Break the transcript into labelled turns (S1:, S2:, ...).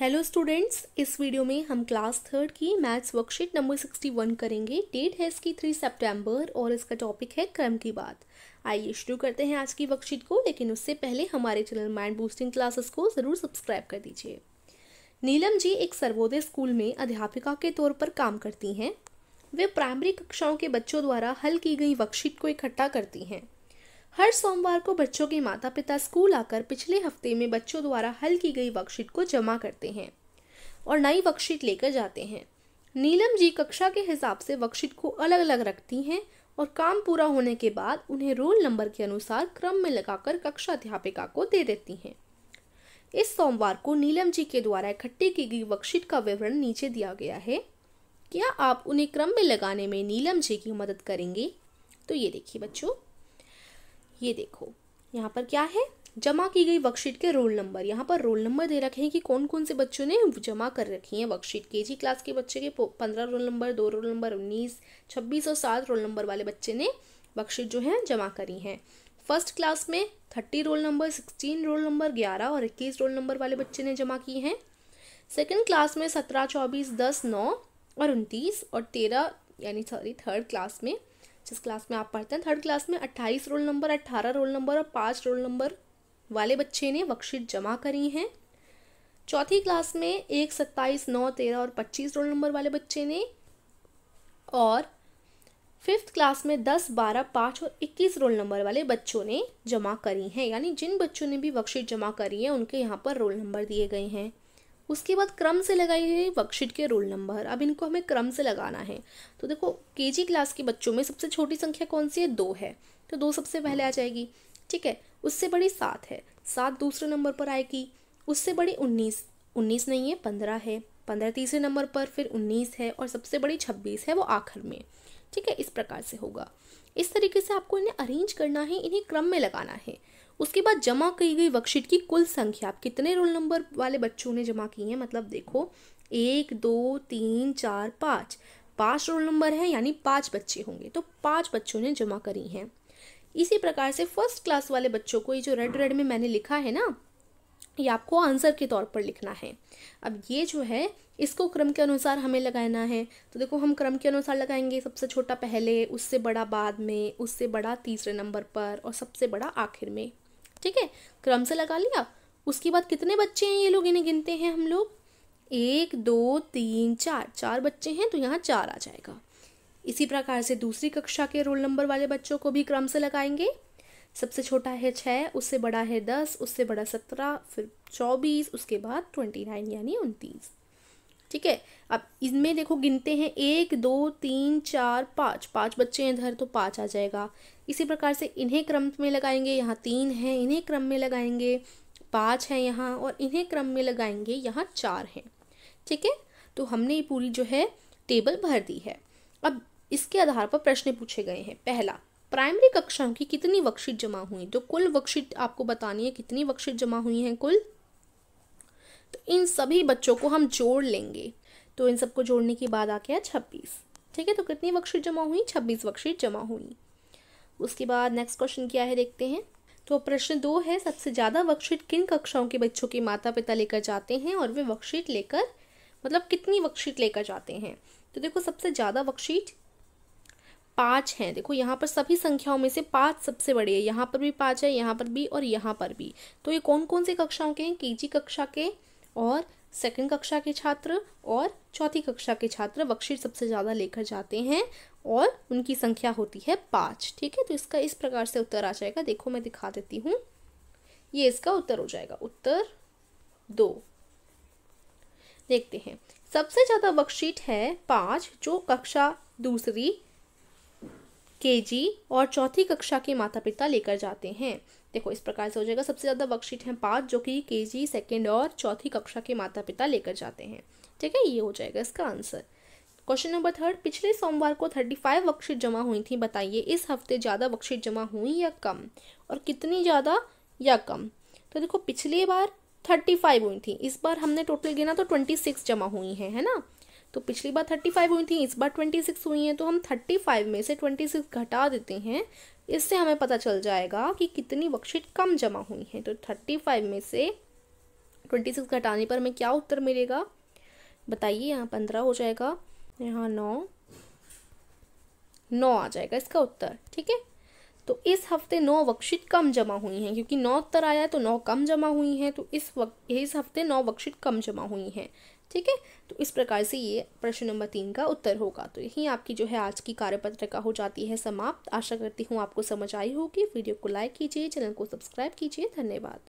S1: hello students इस video में हम क्लास थर्ड की maths worksheet number sixty one करेंगे डेट है इसकी थ्री सितंबर और इसका टॉपिक है क्रम की बात आइए शुरू करते हैं आज की वर्कशीट को लेकिन उससे पहले हमारे चैनल माइंड बूस्टिंग क्लासेस को ज़रूर सब्सक्राइब कर दीजिए नीलम जी एक सर्वोदय स्कूल में अध्यापिका के तौर पर काम करती हैं वे प्राइमरी कक्षाओं के बच्चों द्वारा हल की गई वर्कशीट को इकट्ठा करती हैं हर सोमवार को बच्चों के माता पिता स्कूल आकर पिछले हफ्ते में बच्चों द्वारा हल की गई वर्कशीट को जमा करते हैं और नई वर्कशीट लेकर जाते हैं नीलम जी कक्षा के हिसाब से वर्कशीट को अलग अलग रखती हैं और काम पूरा होने के बाद उन्हें रोल नंबर के अनुसार क्रम में लगाकर कक्षा अध्यापिका को दे देती हैं इस सोमवार को नीलम जी के द्वारा इकट्ठी की गई वर्कशीट का विवरण नीचे दिया गया है क्या आप उन्हें क्रम में लगाने में नीलम जी की मदद करेंगे तो ये देखिए बच्चों ये देखो यहाँ पर क्या है जमा की गई वर्कशीट के रोल नंबर यहाँ पर रोल नंबर दे रखे हैं कि कौन कौन से बच्चों ने जमा कर रखी है वर्कशीट के जी क्लास के बच्चे के पंद्रह रोल नंबर दो रोल नंबर उन्नीस छब्बीस और सात रोल नंबर वाले बच्चे ने वर्कशीट जो है जमा करी है फर्स्ट क्लास में thirty roll number sixteen roll number ग्यारह और इक्कीस रोल नंबर वाले बच्चे ने जमा की हैं सेकेंड क्लास में सत्रह चौबीस दस नौ और उनतीस और तेरह यानी सॉरी थर्ड क्लास में जिस क्लास में आप पढ़ते हैं थर्ड क्लास में अट्ठाईस रोल नंबर अट्ठारह रोल नंबर और पाँच रोल नंबर वाले बच्चे ने वर्कशीट जमा करी हैं चौथी क्लास में एक सत्ताईस नौ तेरह और पच्चीस रोल नंबर वाले बच्चे ने और फिफ्थ क्लास में दस बारह पाँच और इक्कीस रोल नंबर वाले बच्चों ने जमा करी हैं यानी जिन बच्चों ने भी वर्कशीट जमा करी है उनके यहाँ पर रोल नंबर दिए गए हैं उसके बाद क्रम से लगाई गई वर्कशीट के रोल नंबर अब इनको हमें क्रम से लगाना है तो देखो के क्लास के बच्चों में सबसे छोटी संख्या कौन सी है दो है तो दो सबसे पहले आ जाएगी ठीक है उससे बड़ी सात है सात दूसरे नंबर पर आएगी उससे बड़ी उन्नीस उन्नीस नहीं है पंद्रह है पंद्रह तीसरे नंबर पर फिर उन्नीस है और सबसे बड़ी छब्बीस है वो आखिर में ठीक है इस प्रकार से होगा इस तरीके से आपको इन्हें अरेंज करना है इन्हें क्रम में लगाना है उसके बाद जमा की गई वर्कशीट की कुल संख्या आप कितने रोल नंबर वाले बच्चों ने जमा की है मतलब देखो एक दो तीन चार पाँच पाँच रोल नंबर हैं यानी पाँच बच्चे होंगे तो पाँच बच्चों ने जमा करी हैं इसी प्रकार से फर्स्ट क्लास वाले बच्चों को ये जो रेड रेड में मैंने लिखा है ना ये आपको आंसर के तौर पर लिखना है अब ये जो है इसको क्रम के अनुसार हमें लगाना है तो देखो हम क्रम के अनुसार लगाएंगे सबसे छोटा पहले उससे बड़ा बाद में उससे बड़ा तीसरे नंबर पर और सबसे बड़ा आखिर में ठीक है क्रम से लगा लिया उसके बाद कितने बच्चे हैं ये लोग इन्हें गिनते हैं हम लोग एक दो तीन चार चार बच्चे हैं तो यहाँ चार आ जाएगा इसी प्रकार से दूसरी कक्षा के रोल नंबर वाले बच्चों को भी क्रम से लगाएंगे सबसे छोटा है छः उससे बड़ा है दस उससे बड़ा सत्रह फिर चौबीस उसके बाद ट्वेंटी नाइन यानी उनतीस ठीक है अब इसमें देखो गिनते हैं एक दो तीन चार पाँच पाँच बच्चे हैं इधर तो पाँच आ जाएगा इसी प्रकार से इन्हें क्रम में लगाएंगे यहाँ तीन हैं इन्हें क्रम में लगाएंगे पाँच हैं यहाँ और इन्हें क्रम में लगाएंगे यहाँ चार हैं ठीक है तो हमने ये पूरी जो है टेबल भर दी है अब इसके आधार पर प्रश्न पूछे गए हैं पहला प्राइमरी कक्षाओं की कितनी वक्षित जमा हुई तो कुल वर्कशीट आपको बतानी है कितनी वक्षित जमा हुई हैं कुल तो इन सभी बच्चों को हम जोड़ लेंगे तो इन सबको जोड़ने के बाद आ गया छब्बीस ठीक है तो कितनी वर्कशीट जमा हुई छब्बीस वर्कशीट जमा हुई उसके बाद नेक्स्ट क्वेश्चन क्या है देखते हैं तो प्रश्न दो है सबसे ज़्यादा वर्कशीट किन कक्षाओं के बच्चों के माता पिता लेकर जाते हैं और वे वर्कशीट लेकर मतलब कितनी वर्कशीट लेकर जाते हैं तो देखो सबसे ज़्यादा वर्कशीट पाँच हैं देखो यहाँ पर सभी संख्याओं में से पाँच सबसे बड़े है यहाँ पर भी पाँच है यहाँ पर भी और यहाँ पर भी तो ये कौन कौन से कक्षाओं के हैं के कक्षा के और सेकंड कक्षा के छात्र और चौथी कक्षा के छात्र बक्षीर सबसे ज़्यादा लेकर जाते हैं और उनकी संख्या होती है पाँच ठीक है तो इसका इस प्रकार से उत्तर आ जाएगा देखो मैं दिखा देती हूँ ये इसका उत्तर हो जाएगा उत्तर दो देखते हैं सबसे ज़्यादा वर्कशीट है पाँच जो कक्षा दूसरी केजी और चौथी कक्षा के माता पिता लेकर जाते हैं देखो इस प्रकार से हो जाएगा सबसे ज़्यादा वर्कशीट हैं पाँच जो कि के जी सेकेंड और चौथी कक्षा के माता पिता लेकर जाते हैं ठीक है ये हो जाएगा इसका आंसर क्वेश्चन नंबर थर्ड पिछले सोमवार को थर्टी फाइव वर्कशीट जमा हुई थी बताइए इस हफ्ते ज़्यादा वर्कशीट जमा हुई या कम और कितनी ज़्यादा या कम तो देखो पिछली बार थर्टी फाइव हुई थी इस बार हमने टोटल गिना तो ट्वेंटी सिक्स जमा हुई हैं है ना तो पिछली बार थर्टी फाइव हुई थी इस बार ट्वेंटी सिक्स हुई हैं तो हम थर्टी फाइव में से ट्वेंटी सिक्स घटा देते हैं इससे हमें पता चल जाएगा कि कितनी वर्कशीट कम जमा हुई हैं तो थर्टी फाइव में से ट्वेंटी सिक्स घटाने पर हमें क्या उत्तर मिलेगा बताइए यहाँ पंद्रह हो जाएगा यहाँ नौ नौ आ जाएगा इसका उत्तर ठीक है तो इस हफ्ते नौ बख्शिश कम जमा हुई हैं क्योंकि नौ उत्तर आया तो नौ कम जमा हुई हैं तो इस वक्त इस हफ्ते नौ बख्शिश कम जमा हुई हैं ठीक है तो इस प्रकार से ये प्रश्न नंबर तीन का उत्तर होगा तो यही आपकी जो है आज की कार्यपत्रिका हो जाती है समाप्त आशा करती हूँ आपको समझ आई होगी वीडियो को लाइक कीजिए चैनल को सब्सक्राइब कीजिए धन्यवाद